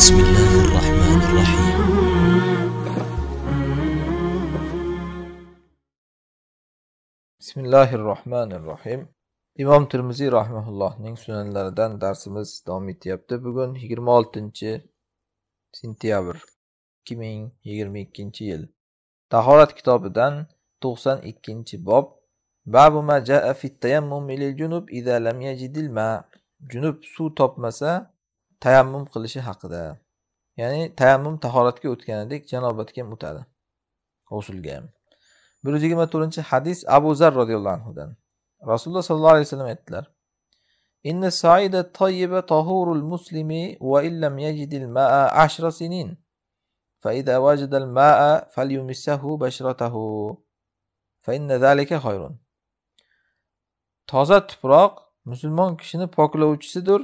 بسم الله الرحمن الرحيم بسم الله الرحمن الرحيم imom termiziy rahmaullohning sunanlaridan darsimiz davom etyapti bugun yigirma oltinchi sentyabr ikki ming yigirma ikkinchi yil tahorat kitobidan to'qson ikkinchi bob babu ma jaa fit tayammum lil junub idza lam yajidil ma junub suv topmasa tayammum qilishi haqida ya'ni tayammum tahoratga o'tganidek janobatga ham o'tadi g'usulga ham bir yuz yigirma to'rtinchi hadis abu zar roziyallohu anhudan rasululloh sollallohu alayhi vasallam aytdilar إن السعيد الطيب طهور المسلم وإن لم يجد الماء عشر سنين فإذا وجد الماء فليمسه بشرته فإن ذلك خير toza tuproq musulmon kishini poklovchisidir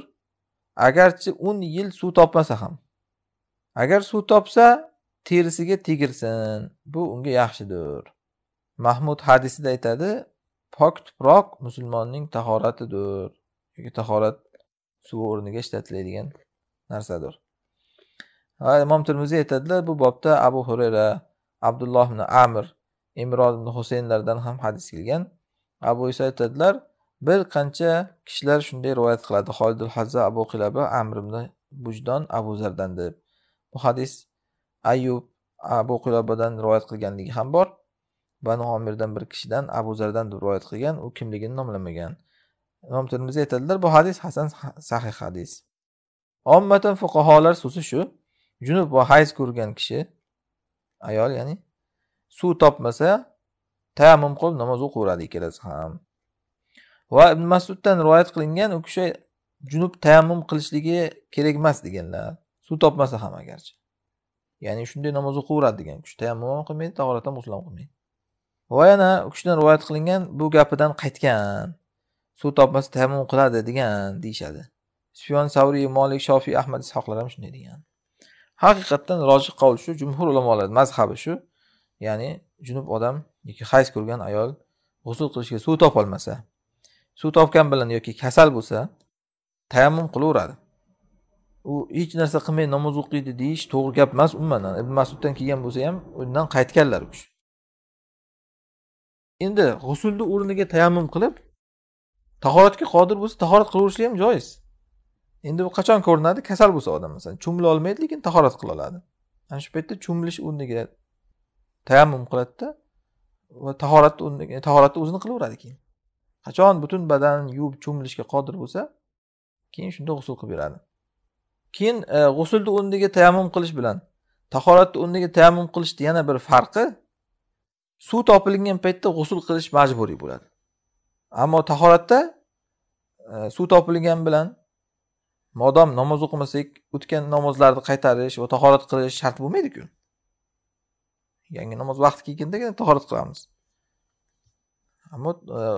agarchi o'n yil suv topmasa ham agar suv topsa terisiga tegirsin bu unga yaxshidir mahmud hadisida aytadi pok tuproq musulmonning tahoratidir yoki tahorat suvi o'rniga ishlatiladigan narsadir va imom termiziy aytadilar bu bobda abu hurayra abdulloh ibn amir imron ibn husaynlardan ham hadis kelgan abu iso aytadilar bir qancha kishilar shunday rivoyat qiladi holidul hazza abu qilaba amr ibn bujdon abu zardan deb bu hadis ayub abu qilabadan rivoyat qilganligi ham bor banu omirdan bir kishidan abu zardan deb rivoyat qilgan u kimligini nomlamagan imom termiziy aytadilar bu hadis hasan sahih hadis ommatan fuqaholar so'zi shu junub va hayz ko'rgan kishi ayol ya'ni suv topmasa tayammum qilib namoz o'qiveradi ikkalasi ham va ibn masuddan rivoyat qilingan u kishi junub tayammum qilishligi kerak emas deganlar suv topmasa ham agarchi ya'ni shunday namoz o'qiveradi degan kishi tayammum ham qilmaydi tahorat ham g'usul ham qilmaydi va yana u kishidan rivoyat qilingan bu gapidan qaytgan suv topmasa tayammum qiladi degan deyishadi sufyon savriy molik shofiy ahmad ishoqlar ham shunday degan haqiqatdan roji qavul shu jumhur ulamolar mazhabi shu ya'ni junub odam yoki hayz ko'rgan ayol g'usul qilishga suv topolmasa suv topgan bilan yoki kasal bo'lsa tayammum qilaveradi u hech narsa qilmay namoz o'qiydi deyish to'g'ri gap emas umuman ibn masuddan kelgan bo'lsa ham undan qaytganlar u kishi endi g'usulni o'rniga tayammum qilib tahoratga qodir bo'lsa tahorat qilaverishlik ham joiz endi bu qachon ko'rinadi kasal bo'lsa odam masalan cho'mila olmaydi lekin tahorat qila oladi ana shu paytda cho'milish o'rniga tayammum qiladida va tahoratni o'rniga tahoratni o'zini qilaveradi keyin qachon butun badanini yuvib cho'milishga qodir bo'lsa keyin shunda g'usul qilib beradi keyin e, g'usulni o'rniga tayammum qilish bilan tahoratni o'rniga tayammum qilishni yana bir farqi suv topilgan paytda g'usul qilish majburiy bo'ladi ammo tahoratda e, suv topilgan bilan modom namoz o'qimasak o'tgan namozlarni qaytarish va tahorat qilish shart bo'lmaydiku yangi namoz vaqti kelgandagina tahorat qilamiz E,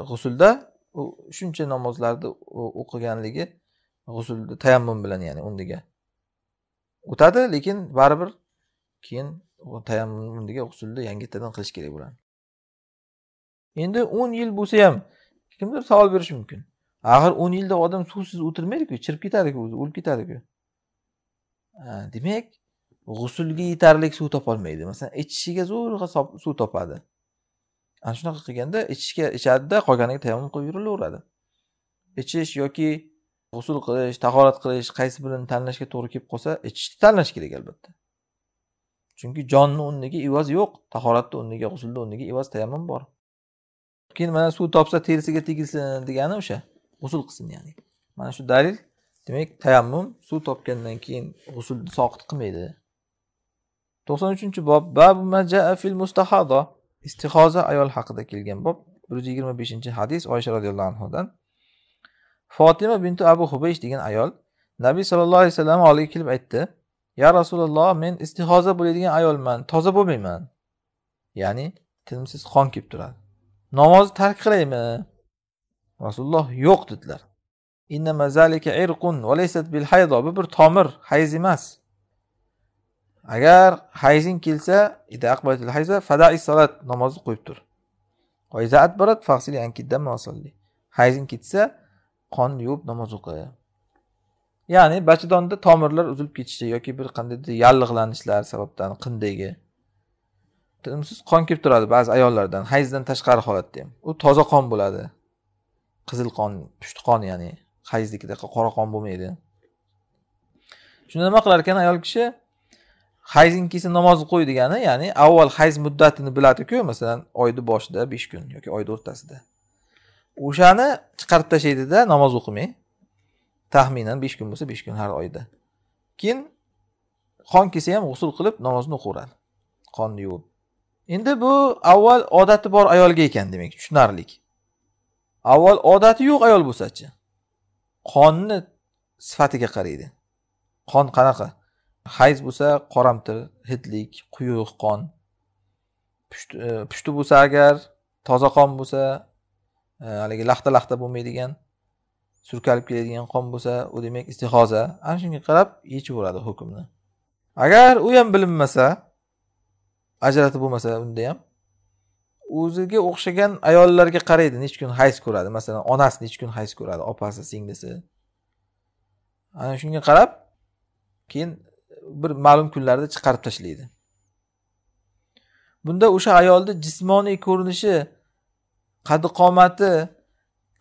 g'usulda u shuncha namozlarni o'qiganligi g'usulda tayammum bilan ya'ni undiga o'tadi lekin baribir keyin tayammum undiga g'usulni yangitadan qilish kerak bo'ladi endi o'n yil bo'lsa ham kimdir savol berishi mumkin axir o'n yilda odam suvsiz o'tirmaydiku chirib ketadiku o'zi o'lib ketadiku demak g'usulga yetarli suv topolmaydi masalan ichishiga zo'rg'a suv topadi ana shunaqa qilganda ichishga ichadida qolganiga tayammum qilib yurilaveradi ichish yoki g'usul qilish tahorat qilish qaysi birini tanlashga to'g'ri kelib qolsa ichishni tanlash kerak albatta chunki jonni o'rniga ivozi yo'q tahoratni o'rniga g'usulni o'rniga ivoz tayammum bor keyin mana suv topsa terisiga tegilsin degani o'sha g'usul qilsin ya'ni mana shu dalil demak tayammum suv topgandan keyin g'usulni soqit qilmaydi to'qson uchinchi bob babu fil mustahado istihoza ayol haqida kelgan bob bir yuz yigirma beshinchi hadis oysha roziyallohu anhudan fotima bintu abu hubaysh degan ayol nabiy sallallohu alayhi vasallam oldiga kelib aytdi ya rasululloh men istihoza bo'ladigan ayolman toza bo'lmayman ya'ni tinimsiz qon kelib turadi namozni tark qilaymi rasululloh yo'q dedilar bu bir tomir hayz emas agar hayzing kelsa namozni qo'yib tur hayzing ketsa qonni yuvib namoz o'qi ya'ni bachadonda tomirlar uzilib ketishi yoki bir qandaydir yallig'lanishlar sababdan qindagi tinimsiz qon kelib turadi ba'zi ayollardan hayzdan tashqari holatda ham u toza qon bo'ladi qizil qon pushti qon ya'ni hayznikida qora qon bo'lmaydi shunda nima qilar ekan ayol kishi hayzinkisi namozni qo'y degani ya'ni avval hayz muddatini biladiku masalan oyni boshida besh kun yoki oyni o'rtasida o'shani chiqarib tashlaydida namoz o'qimay taxminan besh kun bo'lsa besh kun har oyda keyin qon kelsa ham g'usul qilib namozni o'qiveradi qonni yuvib endi bu avval odati bor ayolga ekan demak tushunarli avval odati yo'q ayol bo'lsachi qonni sifatiga qaraydi qon qanaqa hayz bo'lsa qoramtir hidlik quyuq qon e, pushti bo'lsa agar toza qon bo'lsa e, haligi laxta laxta bo'lmaydigan surkalib keladigan qon bo'lsa u demak istihoza ana shunga qarab yechaveradi hukmni agar u ham bilinmasa ajratib bo'lmasa unda ham o'ziga o'xshagan ayollarga qaraydi nechi kun hayz ko'radi masalan onasi nechi kun hayz ko'radi opasi singlisi ana shunga qarab keyin bir ma'lum kunlarda chiqarib tashlaydi bunda o'sha ayolni jismoniy ko'rinishi qaddi qomati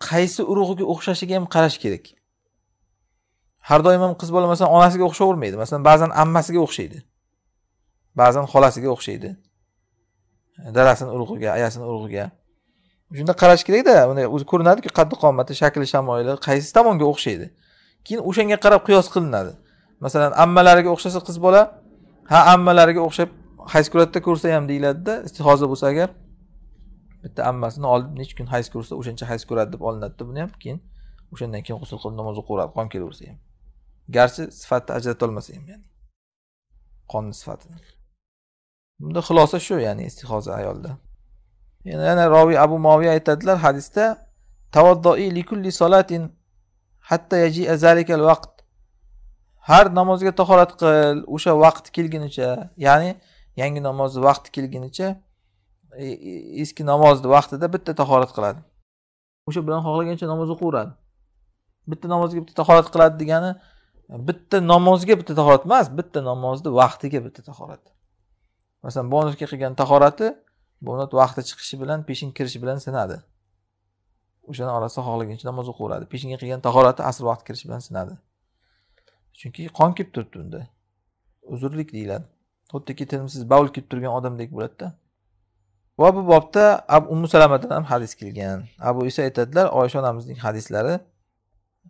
qaysi urug'iga o'xshashiga ham qarash kerak har doim ham qiz bola masalan onasiga o'xshayvermaydi masalan ba'zan ammasiga o'xshaydi ba'zan xolasiga o'xshaydi dadasini urug'iga ayasini urug'iga shunda qarash kerakda unday o'zi ko'rinadiku qaddi qomati shakli shamoyili qaysi tomonga o'xshaydi keyin o'shanga qarab qiyos qilinadi masalan ammalariga o'xshasa qiz bola ha ammalariga o'xshab hayz ko'radida ko'rsa ham deyiladida hozir bo'lsa agar bitta ammasini olib necha kun hayz ko'rsa o'shancha hayz ko'radi deb olinadida buni ham keyin o'shandan keyin g'usul qilib namoz o'qiveradi qon kelaversa ham garchi sifatni ajratolmasa ham ya'ni qonni sifatini bunda xulosa shu ya'ni istihoza ayolda yana yana roviy abu moviy aytadilar hadisda tavoddoiy likulli solatin hatta yaji'a zalikal vaqt har namozga tahorat qil o'sha vaqti kelgunicha ya'ni yangi namoz vaqti kelgunicha e, e, eski namozni vaqtida bitta tahorat qiladi o'sha bilan xohlagancha namoz o'qiveradi bitta namozga bitta tahorat qiladi degani bitta namozga bitta tahorat emas bitta namozni vaqtiga bitta tahorat masalan bonusga qilgan tahorati bomdod vaqti chiqishi bilan peshin kirishi bilan sinadi o'shani orasida xohlagancha namoz o'qiveradi peshinga qilgan tahorati asr vaqti kirishi bilan sinadi chunki qon kelib turibdi unda uzrlik deyiladi xuddiki tinimsiz bavul kelib turgan odamdek bo'ladida va bu bobda abu ummu salamadan ham hadis kelgan abu isa aytadilar oysha onamizning hadislari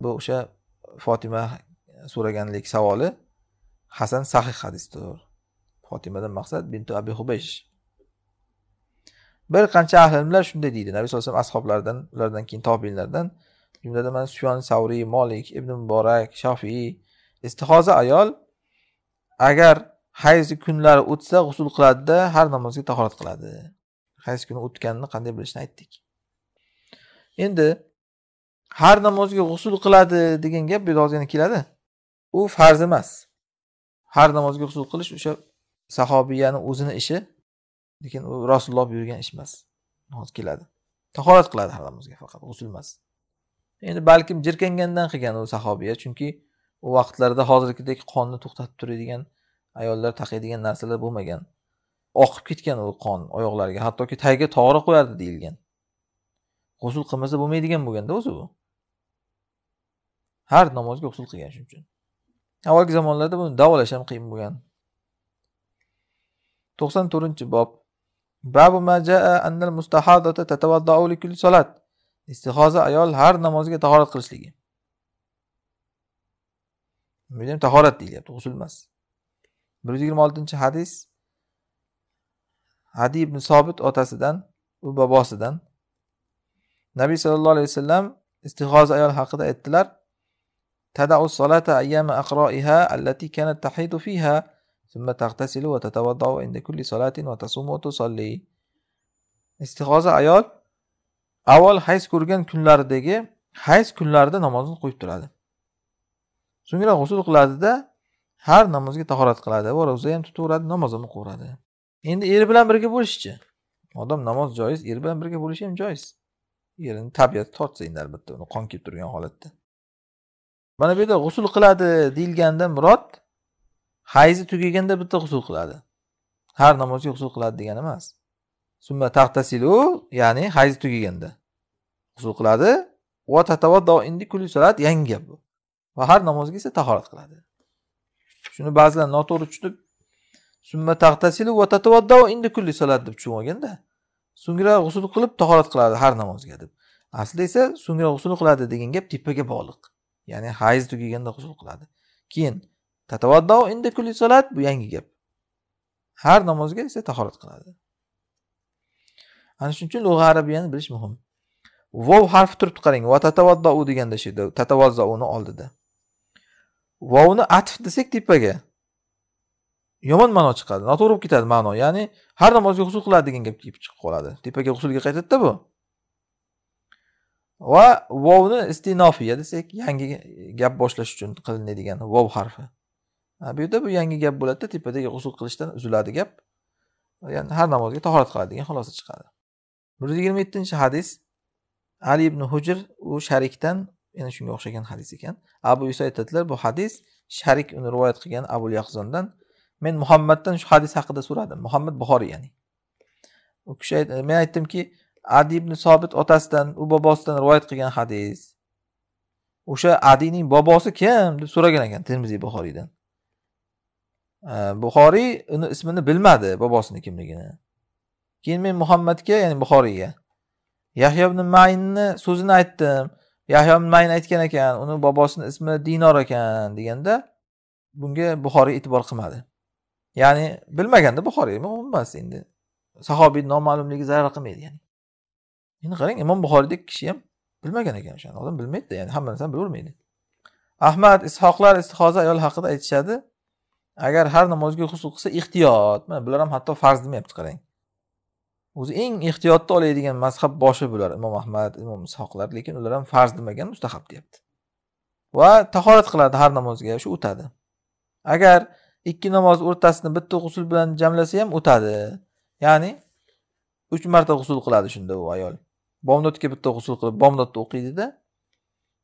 bu o'sha fotima so'raganlik savoli hasan sahih hadisdir fotimadan maqsad bintu abi hubaysh bir qancha ahli ilmlar shunday deydi nabiy sallallohu alayhi vasallam ashoblaridan ulardan keyin tobinlardan jumladan mana sufyon savriy molik ibn muborak shofiy istihoza ayol agar hayz kunlari o'tsa g'usul qiladida har namozga tahorat qiladi hayz kuni o'tganini qanday bilishni aytdik endi har namozga g'usul qiladi degan gap bu yerda ozgina keladi u farz emas har namozga g'usul qilish o'sha sahobiyani o'zini ishi lekin u rasululloh buyurgan ish emas hozir keladi tahorat qiladi har namozga faqat g'usul emas endi balkim jirkangandan qilgan u sahobiya chunki u vaqtlarda hozirgidek qonni to'xtatib turadigan ayollar taqiydigan narsalar bo'lmagan oqib ketgan u qon oyoqlariga hattoki tagiga tog'ri qo'yardi deyilgan g'usul qilmasa bo'lmaydigan bo'lganda o'zi bu har namozga g'usul qilgan shuning uchun avvalgi zamonlarda buni davolash ham qiyin bo'lgan to'qson to'rtinchi bob babu ma jaa annal mustahadata tatavaddau li solat istihoza ayol har namozga tahorat qilishligi bu ham tahorat deyilyapti g'usul emas bir yuz yigirma oltinchi hadis hadi ibn sobit otasidan u bobosidan nabiy sollallohu alayhi vasallam istig'oza ayol haqida aytdilar tadau solata ayyama aqroiha allati kanat tahidu fiha ثم تغتسل وتتوضأ عند كل صلاة وتصوم وتصلي istig'oza ayol avval hayz ko'rgan kunlaridagi hayz kunlarida namozni qo'yib turadi so'ngra g'usul qiladida har namozga tahorat qiladi va ro'za ham tutaveradi namoz ham o'qiveradi endi eri bilan birga bo'lishchi odam namoz joiz eri bilan birga bo'lishi ham joiz erini tabiati tortsa endi albatta uni qon kelib turgan holatda mana bu yerda g'usul qiladi deyilganda murod hayzi tugaganda bitta g'usul qiladi har namozga g'usul qiladi degani emas summa taxtasilu ya'ni hayz tugaganda g'usul qiladi va tatavaddo indi kulli salat yangi gap bu va har namozga esa tahorat qiladi shuni ba'zilar noto'g'ri tushunib summa tahtasilu va tatavaddau inda kulli salat deb tushunib olganda so'ngra g'usul qilib tahorat qiladi har namozga deb aslida esa so'ngra g'usul qiladi degan gap tepaga bog'liq ya'ni hayz tugaganda g'usul qiladi keyin tatavaddau inda kulli salat bu yangi gap har namozga esa tahorat qiladi ana shuning uchun lug'a arabiyani bilish muhim vov harfi turibdi qarang va deganda shu yerda tatavazzouni oldida vovni atf desak tepaga yomon ma'no chiqadi noto'g'ri bo'lib ketadi ma'no ya'ni har namozga g'usul qiladi degan gap kelib chiqib qoladi tepaga g'usulga qaytadida bu va vovni istinofiya desak yangi gap boshlash uchun qilinadigan vov harfi bu yerda bu yangi gap bo'ladida tepadagi g'usul qilishdan uziladi gap ya'ni har namozga tahorat qiladi degan xulosa chiqadi bir yuz yigirma yettinchi hadis ali ibn hujr u sharikdan yana shunga o'xshagan hadis ekan abu iso aytadilar bu hadis sharik uni rivoyat qilgan abu yahzondan men muhammaddan shu hadis haqida so'radim muhammad buxoriy ya'ni u kishi men aytdimki adi ibn sobit otasidan u bobosidan rivoyat qilgan hadis o'sha adiyning bobosi kim deb so'ragan ekan termiziy buxoriydan buxoriy uni ismini bilmadi bobosini kimligini keyin men muhammadga ya'ni buxoriyga yahyo ibn mainni so'zini aytdim yahyo mayn aytgan ekan uni bobosini ismi dinor ekan deganda bunga buxoriy e'tibor qilmadi ya'ni bilmaganda buxoriy bo'lmas endi sahobiy noma'lumligi zarar qilmaydi ya'ni endi qarang imom buxoriydek kishi ham bilmagan ekan o'shani odam bilmaydida ya'ni hamma narsani bilavermaydi ahmad ishoqlar istihoza ayol haqida aytishadi agar har namozga g'usul qilsa ehtiyot mana bular ham hatto farz demayapti qarang o'zi eng ehtiyotni oladigan mazhab boshi bular imom ahmad imom ishoqlar lekin ular ham farz demagan mustahab deyapti va tahorat qiladi har namozga shu o'tadi agar ikki namoz o'rtasini bitta g'usul bilan jamlasa ham o'tadi ya'ni uch marta g'usul qiladi shunda u ayol bomdodga bitta g'usul qilib bomdodni o'qiydida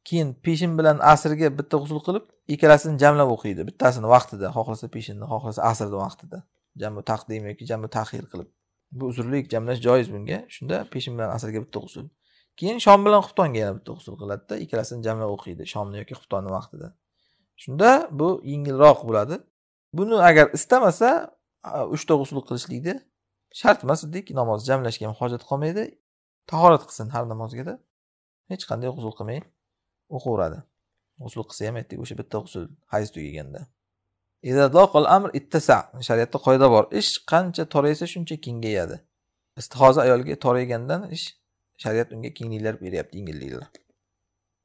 keyin peshin bilan asrga bitta g'usul qilib ikkalasini jamlab o'qiydi bittasini vaqtida xohlasa peshinni xohlasa asrni vaqtida jamu taqdim yoki jamu tahir qilib bu uzrlik jamlash joiz bunga shunda peshin bilan asrga bitta g'usul keyin shom bilan xuftonga yana bitta g'usul qiladida ikkalasini jamlab o'qiydi shomni yoki xuftonni vaqtida shunda bu yengilroq bo'ladi buni agar istamasa uchta g'usul qilishlikni shart emas dedik namoz jamlashga ham hojat qolmaydi tahorat qilsin har namozgada hech qanday g'usul qilmay o'qiveradi g'usul qilsa ham aytdik o'sha bitta g'usul hayz tugaganda amr ittasa shariatda qoida bor ish qancha toraysa shuncha kengayadi istihoza ayolga toraygandan ish shariat unga kengliklar beryapti yengilliklar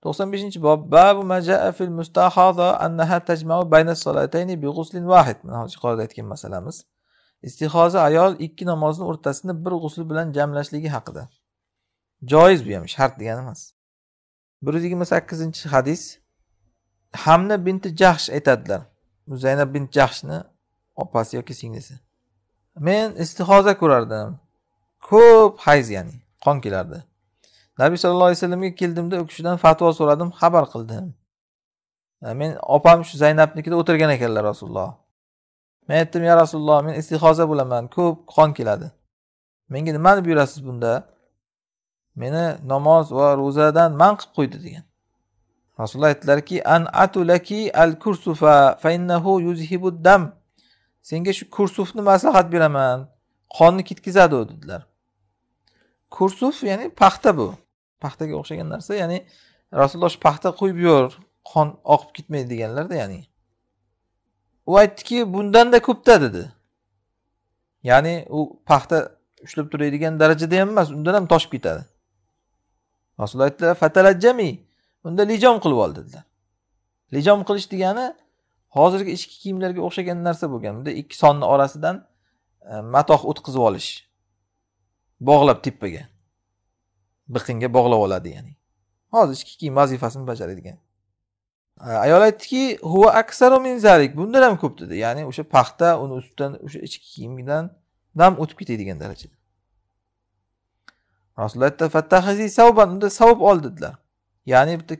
to'qson beshinchi bob babu fil annaha tajmau bayna bi aytgan masalamiz istihoza ayol ikki namozni o'rtasini bir g'usl bilan jamlashligi haqida joiz bu ham shart degani emas bir yuz yigirma sakkizinchi hadis hamna binti jahsh aytadilar zaynab bin jahshni opasi yoki singlisi men istihoza ko'rardim ko'p hayz ya'ni qon kelardi nabiy sallallohu alayhi vasallamga keldimda u kishidan fatvo so'radim xabar qildim men opam shu zaynabnikida o'tirgan ekanlar rasululloh men aytdim ya rasululloh men istihoza bo'laman ko'p qon keladi menga nimani buyurasiz bunda meni namoz va ro'zadan man qilib qo'ydi degan rasululloh aytdilarki an atulaki al kursufa fainnahu yuzhibu dam senga shu kursufni maslahat beraman qonni ketkazadi u dedilar kursuf ya'ni paxta bu paxtaga o'xshagan narsa ya'ni rasululloh shu paxta qo'yib yubor qon oqib ketmaydi deganlarda ya'ni u aytdiki bundanda ko'pda dedi ya'ni u paxta ushlab turadigan darajada ham emas undan ham toshib ketadi rasululloh aytdilar fatalajjami unda lijom qilib ol dedilar lijom qilish degani hozirgi ichki kiyimlarga o'xshagan narsa bo'lgan bunda ikki sonni orasidan e, matoh o'tkazib olish bog'lab tepaga biqinga bog'lab oladi ya'ni hozir ichki kiyim vazifasini bajaradigan e, ayol aytdiki huva aksaru min zalik bundan ham ko'p dedi ya'ni o'sha paxta uni ustidan o'sha ichki kiyimdan dam o'tib ketadigan darajada rasululloh aytdi unda savb ol dedilar ya'ni bitta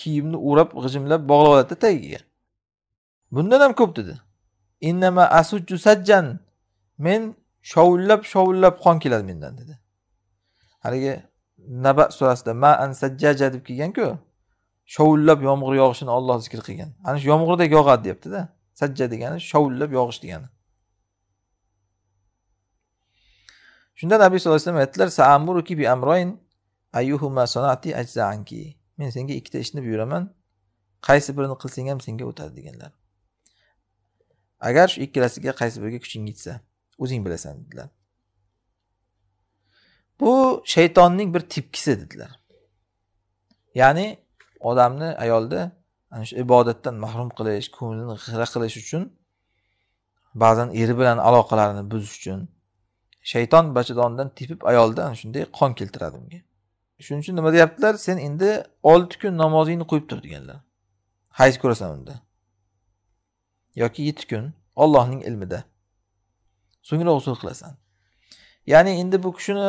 kiyimni o'rab g'ijimlab bog'lab oladida tagiga bundan ham ko'p dedi innama asujju sajjan men shovullab shovullab qon keladi mendan dedi haligi naba surasida ma an sajjaja deb kelganku shovullab yomg'ir yog'ishini olloh zikr qilgan ana shu yomg'irdek yog'adi deyaptida sajja degani shovullab yog'ish degani shunda nabiy sallallohu alayhi vasallam aytdilar men senga ikkita ishni buyuraman qaysi birini qilsang ham senga o'tadi deganlar agar shu ikkalasiga qaysi biriga kuching yetsa o'zing bilasan dedilar bu shaytonning bir tepkisi dedilar ya'ni odamni ayolni ana shu ibodatdan mahrum qilish ko'nglini g'ira qilish uchun ba'zan eri bilan aloqalarini buzish uchun shayton bachadonidan tepib ayolda shunday qon keltiradi unga shuning uchun nima deyaptilar sen endi olti kun namozingni qo'yib tur deganlar hayz ko'rasan unda yoki yetti kun ollohning ilmida so'ngra g'usul qilasan ya'ni endi bu kishini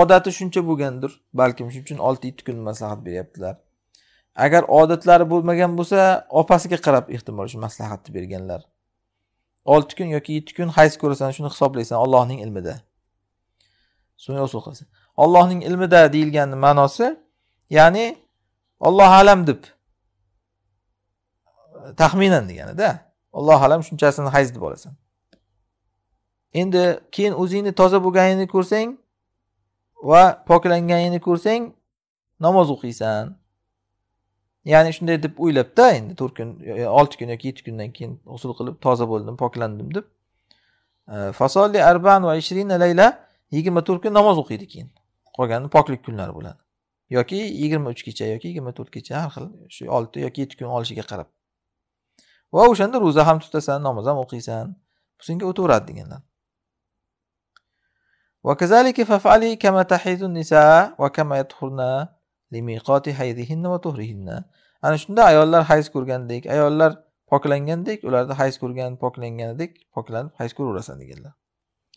odati shuncha bo'lgandir balkim shuning uchun olti yetti kun maslahat beryaptilar agar odatlari bo'lmagan bo'lsa opasiga qarab ehtimol shu maslahatni berganlar olti kun yoki yetti kun hayz ko'rasan shuni hisoblaysan ollohning ilmida so'ngra g'usul qilasan Allohning ilmida deyilganni ma'nosi ya'ni Alloh alam deb taxminan deganida Alloh alam shunchasini hayz deb olasan endi keyin o'zingni toza bo'lganingni ko'rsang va poklanganingni ko'rsang namoz o'qiysan ya'ni shunday deb o'ylabda endi to'rt kun olti kun yoki yetti kundan keyin g'usul qilib toza bo'ldim poklandim deb fasolli arban va ishrina layla yigirma to'rt kun namoz o'qiydi keyin qolgani poklik kunlari bo'ladi yoki yigirma uchgacha yoki yigirma to'rtgacha har xil shu olti yoki yetti kun olishiga qarab va o'shanda ro'za ham tutasan namoz ham o'qiysan senga o'taveradi deganlar وكذلك فافعلي كما تحيض النساء وكما يطهرن لميقات حيضهن وطهرهن ana shunda ayollar hayz ko'rgandek ayollar poklangandek ularda hayz ko'rgan poklanganidek poklanib hayz ko'raverasan deganlar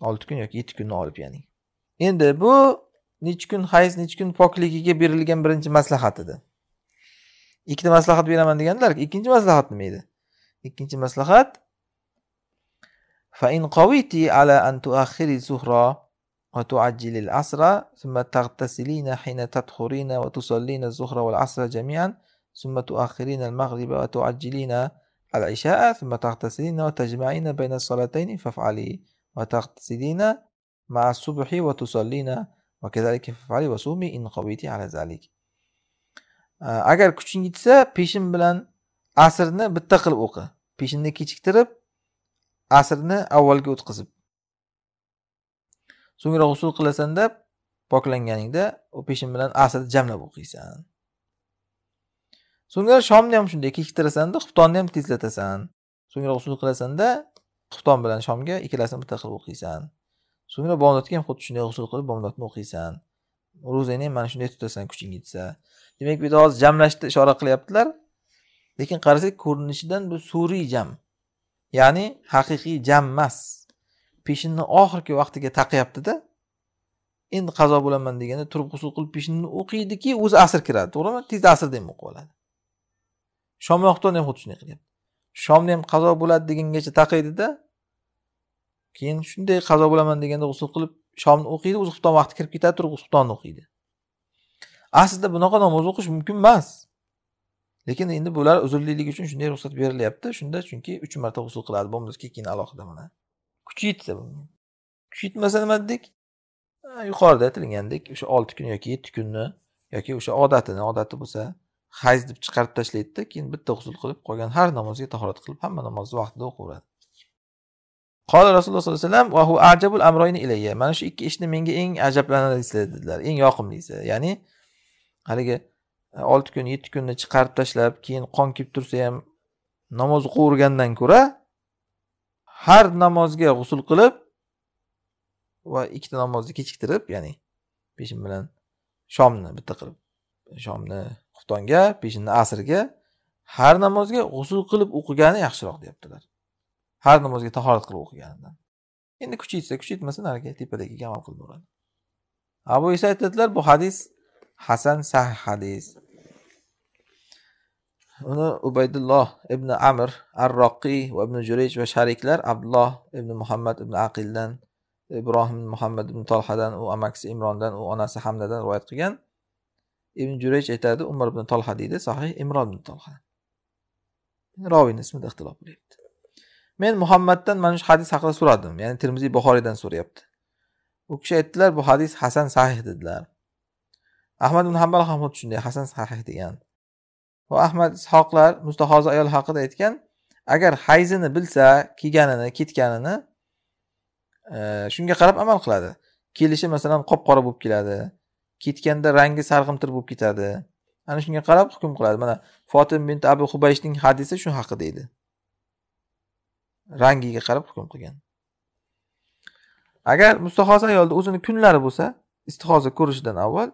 olti kun yoki yetti kunni olib ya'ni endi bu nechi kun hayz nechi kun pokligiga berilgan birinchi maslahat edi ikkita maslahat beraman degandilar ikkinchi maslahat nima edi ikkinchi maslahat فإن قويت على أن تؤخري الزهرة وتعجلي العصر ثم تغتسلين حين تدخرين وتصلين الزهرة والعصر جميعا ثم تؤخرين المغرب وتعجلين العشاء ثم تغتسلين وتجمعين بين الصلاتين فافعلي وتغتسلين مع الصبح وتصلين وكذلك فعلي وصومي إن قويتي على ذلك agar kuching yetsa peshin bilan asrni bitta qilib o'qi peshinni kechiktirib asrni avvalga o'tkazib so'ngra g'usul qilasan deb poklanganingda u peshin bilan asrni jamlab o'qiysan so'ngra shomni ham shunday kechiktirasanda xuftonni ham tezlatasan so'ngra g'usul qilasanda xufton bilan shomga ikkalasini bitta qilib o'qiysan so'ngra bomdodga ham xuddi shunday g'usul qilib bomdodni o'qiysan ro'zangni ham mana shunday tutasan kuching yetsa demak bu yerda hozir jamlashni ishora qilyaptilar lekin qarasak ko'rinishidan bu suriy jam ya'ni haqiqiy jam emas peshinni oxirgi vaqtiga taqyaptida endi qazo bo'laman deganda turib g'usul qilib peshinni o'qiydiki o'zi asr kiradi to'g'rimi tez asrda ham o'qib oladi shomni ham xuddi shunday qilyapti shomni ham qazo bo'ladi degangacha taqaydida keyin shunday qazo bo'laman deganda g'usul qilib shomni o'qiydi uzuqdan vaqti kirib ketadi turib uzuqtonni o'qiydi aslida ah, bunaqa namoz o'qish mumkin emas lekin endi bular uzrlilik uchun shunday ruxsat berilyapti shunda chunki uch marta g'usul qiladi bo'lmasa keyin alohida mana kuchi yetsa kuchi yetmasa nima dedik yuqorida aytilgandek o'sha olti kun yoki yetti kunni yoki o'sha odatini odati bo'lsa hayz deb chiqarib tashlaydida keyin bitta g'usul qilib qolgan har namozga tahorat qilib hamma namozni vaqtida o'qiveradi qola rasululloh sollallohu alayhi vasallam vahu ajabul amroyni mana shu ikki ishni menga eng ajablanarlisi dedilar eng yoqimlisi ya'ni haligi e, olti kun yetti kunni chiqarib tashlab keyin qon kelib tursa ham namoz o'qivergandan ko'ra har namozga g'usul qilib va ikkita namozni kechiktirib ya'ni peshin bilan shomni bitta qilib shomni xuftonga peshinni asrga har namozga g'usul qilib o'qigani yaxshiroq deyaptilar har namozga tahorat qilib o'qiganidan endi kuchaysa kuchaytmasa narigi tepadagiga amal qilaveradi abu isa aytadilar bu hadis hasan sahih hadis uni ubaydulloh ibn amr ar roqiy va ibn jurayj va shariklar abdulloh ibn muhammad ibn aqildan ibrohim muhammad ibn tolhadan u amakisi imrondan u onasi hamdadan rivoyat qilgan ibn jurayj aytadi umar ibn tolha deydi sahih imron ibn tolha roviyni ismida ixtilof bo'lyapti men muhammaddan mana shu hadis haqida so'radim ya'ni termiziy buxoriydan so'rayapti u kishi aytdilar bu hadis hasan sahih dedilar ahmad ibn hambal ham xuddi shunday hasan sahih degan va ahmad ishoqlar mustahoza ayol haqida aytgan agar hayzini bilsa kiyganini ketganini e, shunga qarab amal qiladi kelishi masalan qop qora bo'lib keladi ketganda rangi sarg'imtir bo'lib ketadi ana shunga qarab hukm qiladi mana fotim bint abu hubayshning hadisi shu haqida edi rangiga qarab hukm qilgan agar mustahoza ayolda o'zini kunlari bo'lsa istihoza ko'rishidan avval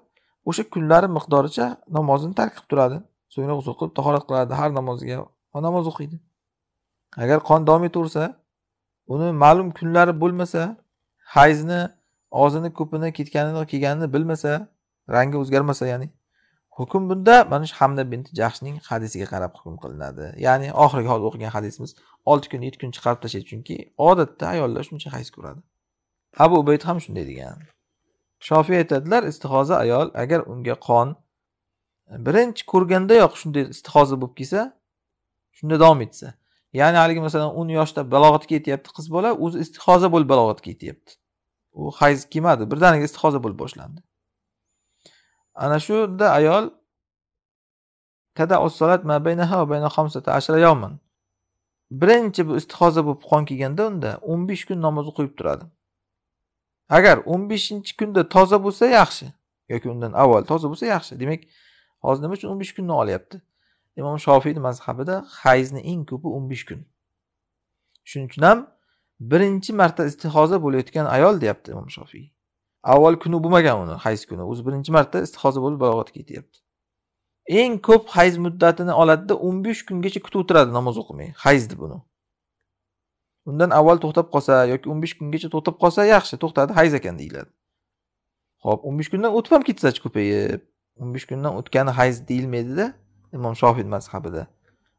o'sha kunlari miqdoricha namozini tark qilib turadi so'ngra g'usul qilib tahorat qiladi har namozga va namoz o'qiydi agar qon davom etaversa uni ma'lum kunlari bo'lmasa hayzni ozini ko'pini ketganini kelganini bilmasa rangi o'zgarmasa ya'ni hukm bunda mana shu hamda binti jahshning hadisiga qarab hukm qilinadi ya'ni oxirgi hozir o'qigan hadisimiz olti kun yetti kun chiqarib tashlaydi chunki odatda ayollar shuncha hayz ko'radi abu ubayd ham shunday degan shofiy aytadilar istihoza ayol agar unga qon e, birinchi ko'rgandayoq shunday istihoza bo'lib kelsa shunda davom etsa ya'ni haligi masalan o'n yoshda balog'atga yetyapti qiz bola o'zi istihoza bo'lib balog'atga yetyapti u hayz kelmadi birdaniga istihoza bo'lib boshlandi ana shunda ayol tada ma baynaha va birinchi bu istihoza bo'lib qon kelganda unda o'n besh kun namoz o'qiyib turadi agar o'n beshinchi kunda toza bo'lsa yaxshi yoki undan avval toza bo'lsa yaxshi demak hozir nima uchun o'n besh kunni olyapti imom shofiyni mazhabida hayzni eng ko'pi o'n besh kun shuning uchun ham birinchi marta istihoza bo'layotgan ayol deyapti imom shofiy avval kuni bo'lmagan uni hayz kuni o'zi birinchi marta istihoza bo'lib balog'atga ketyapti eng ko'p hayz muddatini oladida o'n besh kungacha kutib o'tiradi namoz o'qimay hayz deb buni undan avval to'xtab qolsa yoki o'n besh kungacha to'xtab qolsa yaxshi to'xtadi hayz ekan deyiladi ho'p o'n besh kundan o'tib ham ketsachi ko'payib o'n besh kundan o'tgani hayz deyilmaydida imom shofiy mazhabida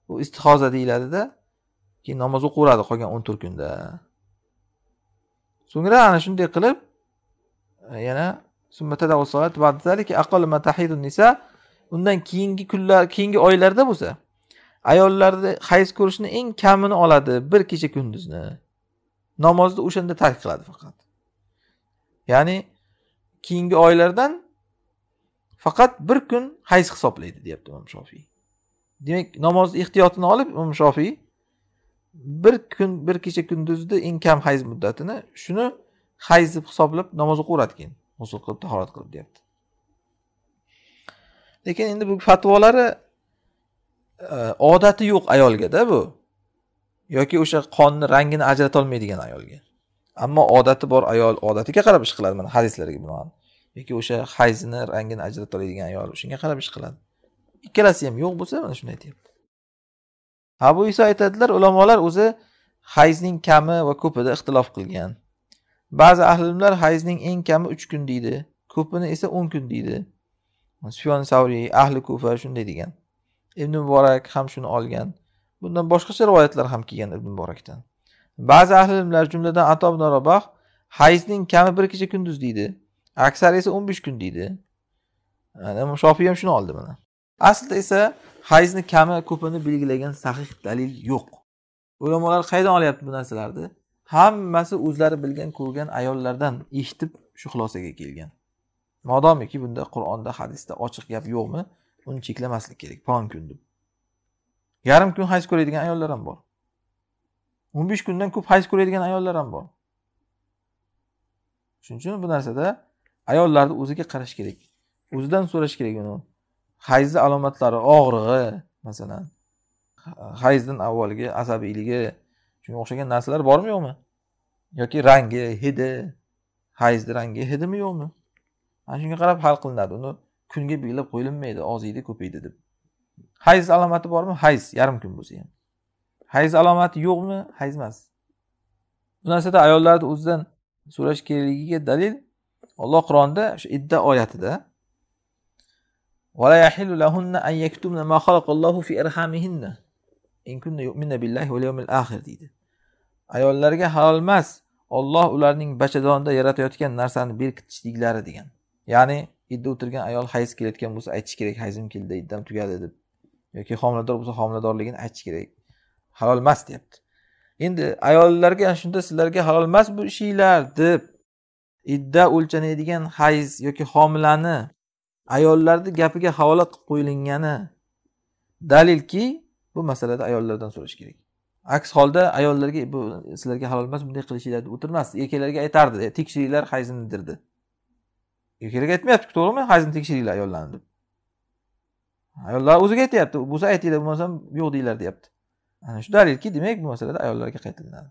u istihoza deyiladida keyin namoz o'qiveradi qolgan o'n to'rt kunda so'ngra ana shunday qilib e, yana undan keyingi kunlar keyingi oylarda bo'lsa ayollarni hayz ko'rishni eng kamini oladi bir kecha kunduzni namozni o'shanda tark qiladi faqat ya'ni keyingi oylardan faqat bir kun hayz hisoblaydi deyapti imom shofiy demak namozni ehtiyotini olib imom shofiy bir kun bir kecha kunduzni eng kam hayz muddatini shuni hayz deb hisoblab namoz o'qiveradi keyin g'usul qilib tahorat qilib deyapti lekin endi bu fatvolari e, odati yo'q ayolgada bu yoki o'sha qonni rangini ajratolmaydigan ayolga ammo odati bor ayol odatiga qarab ish qiladi mana hadislarga binoan yoki o'sha hayzini rangini oladigan ayol shunga qarab ish qiladi ikkalasi ham yo'q bo'lsa mana shuni aytyapti abu iso aytadilar ulamolar o'zi hayzning kami va ko'pida ixtilof qilgan ba'zi ahli ilmlar hayzning eng kami uch kun deydi ko'pini esa o'n kun deydi sufyon savriy ahli kufa shunday degan ibn muborak ham shuni olgan bundan boshqacha rivoyatlar ham kelgan ibn muborakdan ba'zi ahli ilmlar jumladan ato ibn hayzning kami bir kecha kunduz deydi aksari esa o'n besh kun deydi yani, shofiy ham shuni oldi mana aslida esa hayzni kami ko'pini belgilagan sahih dalil yo'q ulamolar qayerdan olyapti bu narsalarni hammasi o'zlari bilgan ko'rgan ayollardan eshitib shu xulosaga kelgan modomiki bunda qur'onda hadisda ochiq gap yo'qmi uni cheklamaslik kerak palon kun deb yarim kun hayz ko'radigan ayollar ham bor o'n besh kundan ko'p hayz ko'radigan ayollar ham bor shuning uchun bu narsada ayollarni o'ziga qarash kerak o'zidan so'rash kerak uni hayzni alomatlari og'rig'i masalan hayzdan avvalgi asabiyligi shunga o'xshagan narsalar bormi yo'qmi yoki rangi hidi hayzni rangi hidimi yo'qmi ana shunga qarab hal qilinadi uni kunga belgilab qo'yilmaydi oziydi ko'paydi deb hayz alomati bormi hayz yarim kun bo'lsa ham hayz alomati yo'qmi hayz emas bu narsada ayollarni o'zidan so'rash kerakligiga dalil alloh qur'onda shu idda oyatida deydi ayollarga halol emas olloh ularning bachadonida yaratayotgan narsani berkitishliklari degan ya'ni idda o'tirgan ayol hayz kelayotgan bo'lsa aytish kerak hayzim keldi iddam tugadi deb yoki homilador bo'lsa homiladorligini aytish kerak halol emas deyapti endi ayollarga ana shunda sizlarga halol emas bu ishinglar deb idda o'lchanadigan hayz yoki homilani ayollarni gapiga havola qilib qo'yilgani dalilki bu masalada ayollardan so'rash kerak aks holda ayollarga bu sizlarga halol emas bunday qilishinglar deb o'tirmasdi erkaklarga aytardi tekshiringlar hayzimnidirdi kerak aytmayaptiku to'g'rimi hajni tekshiringlar ayollarni deb ayollar o'ziga aytyapti bo'lsa aytinglar bo'lmasam yo'q deyglar deyapti ana shu dalilki demak bu masalada ayollarga qaytilinadi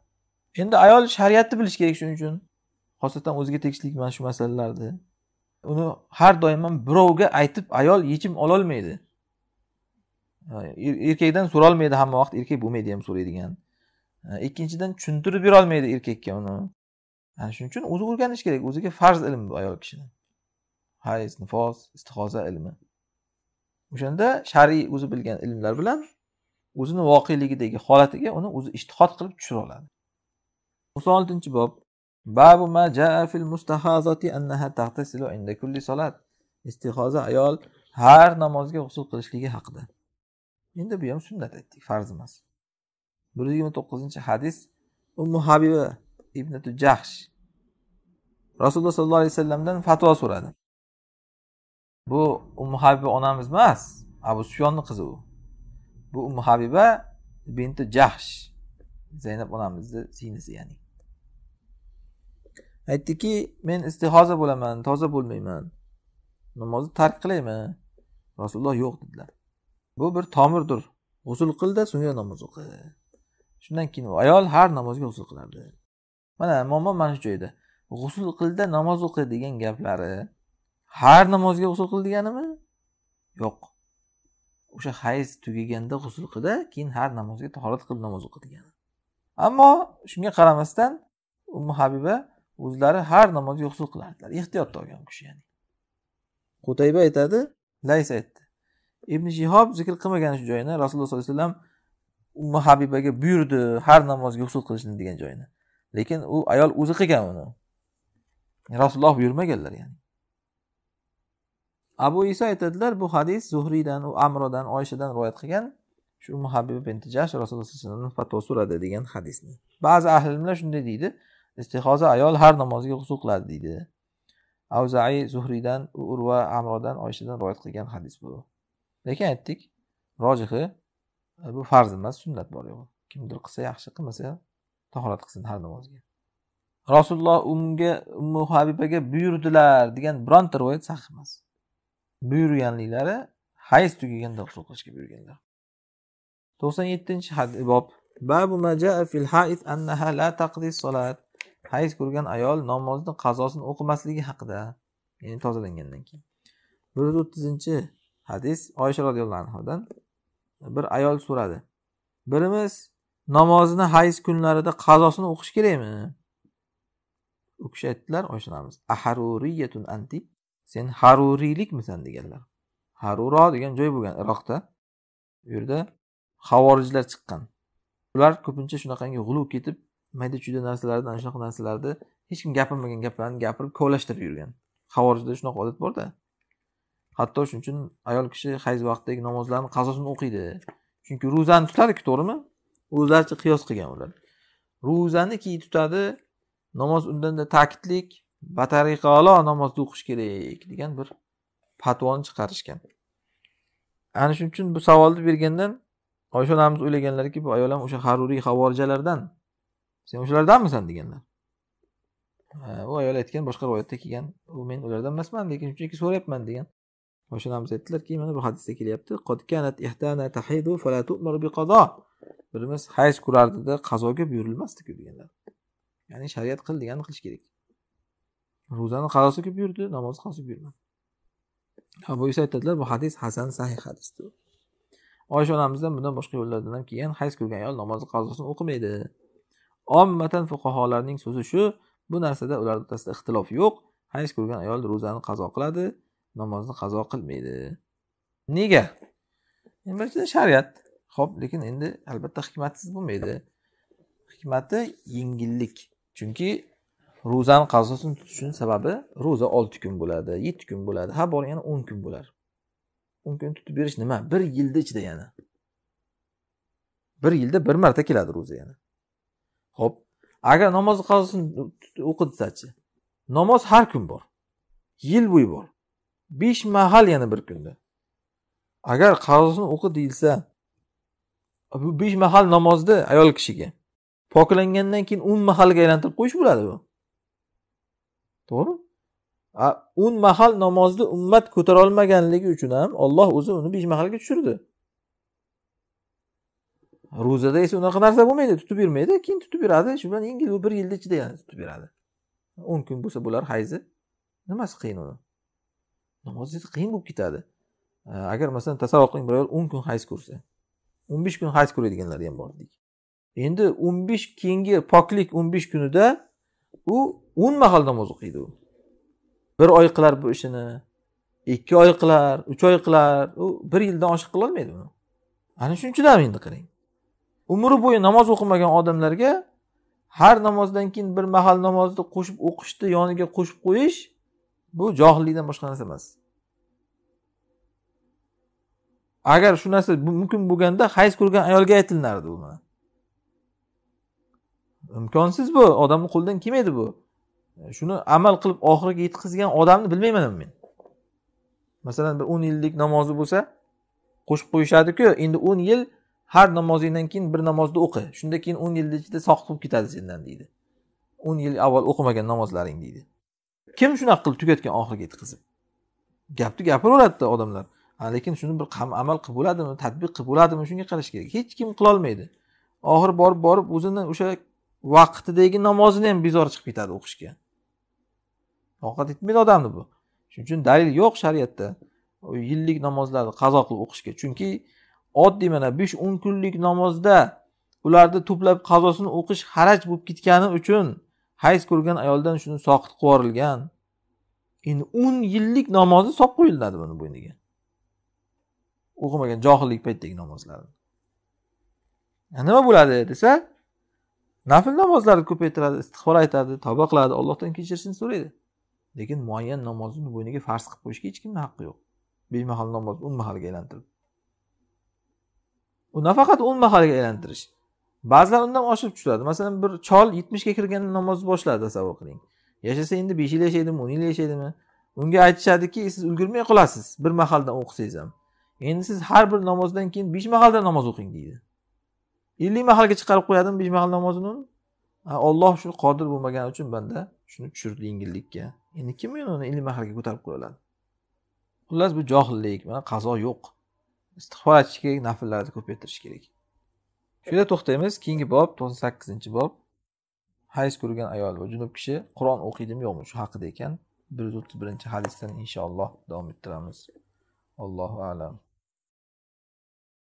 endi ayol shariatni bilishi kerak shuning uchun xosatan o'ziga tegishli mana shu masalalarni uni har doim ham birovga aytib ayol yechim ololmaydi er-, erkakdan so'ralmaydi hamma vaqt erkak bo'lmaydi ham so'raydigan ikkinchidan tushuntirib berolmaydi erkakka uni ana shuning uchun o'zi o'rganishi kerak o'ziga farz ilm bu ayol kishini hayz nifos istihoza ilmi o'shanda shariy o'zi bilgan ilmlar bilan o'zini voqeligidagi holatiga uni o'zi ishtihod qilib tushira oladi 16 oltinchi bob babu ma jaa fil mustahazati annaha taghtasilu inda kulli solat istihoza ayol har namozga g'usul qilishligi haqida endi bu ham sunnat aytdik farz emas bir yuz yigirma to'qqizinchi hadis ummu habiba ibn jaxsh rasululloh sollallohu alayhi vasallamdan fatvo so'radi bu ummu habiba onamiz emas abu suyonni qizi u bu ummu habiba binti jahsh zaynab onamizni singlisi ya'ni aytdiki men istihoza bo'laman toza bo'lmayman namozni tark qilayman rasululloh yo'q dedilar bu bir tomirdir g'usul qilda so'ngra namoz o'qi shundan keyin ayol har namozga g'usul qilardi mana muammo mana shu joyda g'usul qilda namoz o'qi degan gaplari har namozga g'usul qil deganimi yo'q o'sha hayz tugaganda g'usul qildi keyin har namozga tahorat qilib namoz o'qi degani ammo shunga qaramasdan ummu habiba o'zlari har namozga g'usul qilardilar ehtiyotda olgan kishi ya'ni qutayba aytadi lays aytdi ibn shihob zikr qilmagan shu joyini rasululloh sollallohu alayhi vasallam ummu habibaga buyurdi har namozga g'usul qilishni degan joyini lekin u ayol o'zi qilgan uni rasululloh buyurmaganlar ya'ni abu iso aytadilar bu hadis zuhriydan u amrodan oyishadan rivoyat qilgan shu muhabib binti jash rasululloh sallallohu alayhi vasallam degan hadisni ba'zi ahli ilmlar shunday deydi istihoza ayol har namozga g'usul qiladi deydi avzai zuhriydan urva amrodan oyishadan rivoyat qilgan hadis bu lekin aytdik rojihi e, bu farz emas sunnat bor yo'q kimdir qilsa yaxshi qilmasa tahorat qilsin har namozga rasululloh unga umu habibaga buyurdilar degan bironta rivoyat sahih emas buyurganliklari hayz tugaganda g'usul qilishga buyurganlar to'qson yettinchi bob babu fil hayz annaha la taqdi solat hayz ko'rgan ayol namozni qazosini o'qimasligi haqida ya'ni tozalangandan keyin bir yuz o'ttizinchi hadis oysha roziyallohu anhudan bir ayol so'radi birimiz namozni hayz kunlarida qazosini o'qish kerakmi u kishi aytdilar oysha onamiz aharuriyatun anti sen haruriylikmisan deganlar haruro degan joy bo'lgan iroqda u yerda havorijlar chiqqan ular ko'pincha shunaqangi g'uluv ketib mayda chuyda narsalarni ana shunaqa narsalarni hech kim gapirmagan gaplarni gapirib kovlashtirib yurgan havorijda shunaqa odat borda hatto shuning uchun ayol kishi hayz vaqtidagi namozlarni qazosini o'qiydi chunki ro'zani tutadiku to'g'rimi o'zlaricha qiyos qilgan ular ro'zaniki tutadi namoz undanda ta'kidlik batariqa olo namozda o'qish kerak degan bir fatvoni chiqarishgan ana shuning uchun bu savolni bergandan oysha onamiz o'ylaganlarki bu ayol ham o'sha haruriy havorijalardan sen o'shalardanmisan deganlar u ayol aytgan boshqa rivoyatda kelgan u men ulardan emasman lekin shunchaki so'rayapman degan oysha onamiz aytdilarki mana bu hadisda kelyapti birimiz hayz ko'rardida qazoga buyurilmasdiku deganlar ya'ni shariat qil deganni qilish kerak ro'zani qazosi kelib yurdi namozni qazosi kelib yurmadi abu yusuf aytadilar bu hadis hasan sahih hadis oysha onamizdan bundan boshqa yo'llardan ham kelgan hayz ko'rgan ayol namozni qazosini o'qimaydi ommatan fuqarolarning so'zi shu bu narsada ular o'rtasida ixtilof yo'q hayz ko'rgan ayol ro'zani qazo qiladi namozni qazo qilmaydi nega birinchidan shariat ho'p lekin endi albatta hikmatsiz bo'lmaydi hikmati yengillik chunki ro'zani qazosini tutishini sababi ro'za olti kun bo'ladi yetti kun bo'ladi ha bor yana o'n kun bo'lar o'n kun tutib berish nima bir yilni ichida yana bir yilda bir marta keladi ro'za yana ho'p agar namoz qazosini o'qisachi namoz har kun bor yil bo'yi bor besh mahal yana bir kunda agar qazosini o'qi deyilsa bu besh mahal namozni ayol kishiga poklangandan keyin o'n mahalga aylantirib qo'yish bo'ladi bu to'g'ri un mahal namozni ummat olmaganligi uchun ham olloh o'zi uni besh mahalga tushirdi ro'zada esa unaqa narsa bo'lmaydi tutib bermaydi keyin tutib beradi shu bilan yengil bir yilni ichida yana tutib beradi o'n kun bo'lsa bo'lar hayzi nimasi qiyin uni namoz qiyin bo'lib ketadi agar masalan tasavvur qiling bir ayol o'n kun hayz ko'rsa o'n besh kun hayz ko'radiganlar ham bor endi o'n besh keyingi poklik o'n besh kunida u o'n mahal namoz o'qiydi u bir oy qilar bu ishini ikki oy qilar uch oy qilar u bir yildan oshiq qilolmaydi buni ana shuning uchun ham endi qarang umri bo'yi namoz o'qimagan odamlarga har namozdan keyin bir mahal namozni qo'shib o'qishni yoniga qo'shib qo'yish bu johillikdan boshqa narsa emas agar shu narsa mumkin bo'lganda hayz ko'rgan ayolga aytilinardi bu imkonsiz bu odamni qo'lidan kelmaydi bu e, shuni amal qilib oxiriga yetkazgan odamni bilmayman men masalan bir o'n yillik namozi bo'lsa qo'shib qo'yishadiku endi o'n yil har namozingdan keyin bir namozni o'qi shunda keyin o'n yilni ichida soqit bo'lib ketadi sendan deydi o'n yil avval o'qimagan namozlaring deydi kim shunaqa qilib tugatgan oxiriga yetkazib gapni gapiraveradida odamlar lekin shuni bir amal qilib bo'ladimi tadbiq qilib bo'ladimi shunga qarash kerak hech kim qilolmaydi oxiri borib borib o'zini o'sha vaqtidagi namozini ham bezor chiqib ketadi o'qishga toqat yetmaydi odamni bu shuning uchun dalil yo'q shariatda yillik namozlarni qazo qilib o'qishga chunki oddiy mana besh o'n kunlik namozda ularni to'plab qazosini o'qish haraj bo'lib ketgani uchun hayz ko'rgan ayoldan shuni soqit qilib yuborilgan endi o'n yillik namozi solib qo'yiladi buni bo'yniga o'qimagan johillik paytidagi namozlarni nima bo'ladi desa nafl namozlarni ko'paytiradi istig'for aytadi tavba qiladi ollohdan kechirishini so'raydi lekin muayyan namozni bo'yniga farz qilib qo'yishga hech kimni haqqi yo'q bemahal namoz o'n mahalga aylantirib u nafaqat o'n mahalga aylantirish ba'zilar undan oshib tushadi masalan bir chol yetmishga kirganda namozni boshladi tasavvur qiling yashasa endi besh yil yashaydimi o'n yil yashaydimi unga aytishadiki siz ulgurmay qolasiz bir mahaldan o'qisangiz ham endi siz har bir namozdan keyin besh mahalda namoz o'qing deydi ellik mahalga chiqarib qo'yadimi besh mahal namozini olloh shu qodir bo'lmagani uchun banda shuni tushirdi yengillikka endi kim uni ellik mahalga ko'tarib qo'ya oladi xullas bu johillik mana qazo yo'q istig'for aytish kerak nafllarni ko'paytirish kerak shu yerda to'xtaymiz keyingi bob to'qson sakkizinchi bob hayz ko'rgan ayol va junub kishi qur'on o'qiydimi yo'qmi shu haqida ekan bir yuz o'ttiz birinchi hadisdan inshaalloh davom ettiramiz allohu alam